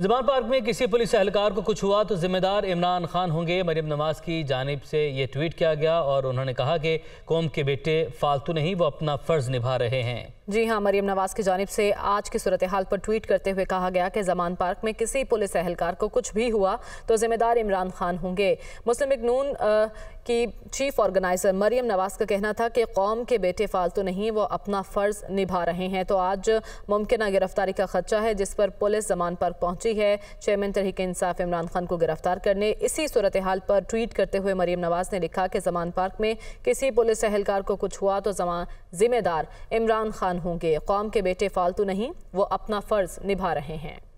जबान पार्क में किसी पुलिस एहलकार को कुछ हुआ तो जिम्मेदार इमरान खान होंगे मरियम नवाज की जानब से ये ट्वीट किया गया और उन्होंने कहा कि कौम के बेटे फालतू नहीं वो अपना फ़र्ज निभा रहे हैं जी हाँ मरियम नवाज की जानब से आज की सूरत हाल पर ट्वीट करते हुए कहा गया कि जमान पार्क में किसी पुलिस एहलकार को कुछ भी हुआ तो जिम्मेदार इमरान खान होंगे मुस्लिम इकनून की चीफ ऑर्गेनाइजर मरियम नवाज का कहना था कि कौम के बेटे फालतू नहीं वो अपना फ़र्ज़ निभा रहे हैं तो आज मुमकिन गिरफ्तारी का खदशा है जिस पर पुलिस जमान पर पहुंची है चेयरमैन तहरीक इंसाफ इमरान खान को गिरफ्तार करने इसी सूरत हाल पर ट्वीट करते हुए मरीम नवाज ने लिखा कि जमान पार्क में किसी पुलिस एहलकार को कुछ हुआ तो जमान जिम्मेदार इमरान खान होंगे कौम के बेटे फालतू नहीं वो अपना फ़र्ज़ निभा रहे हैं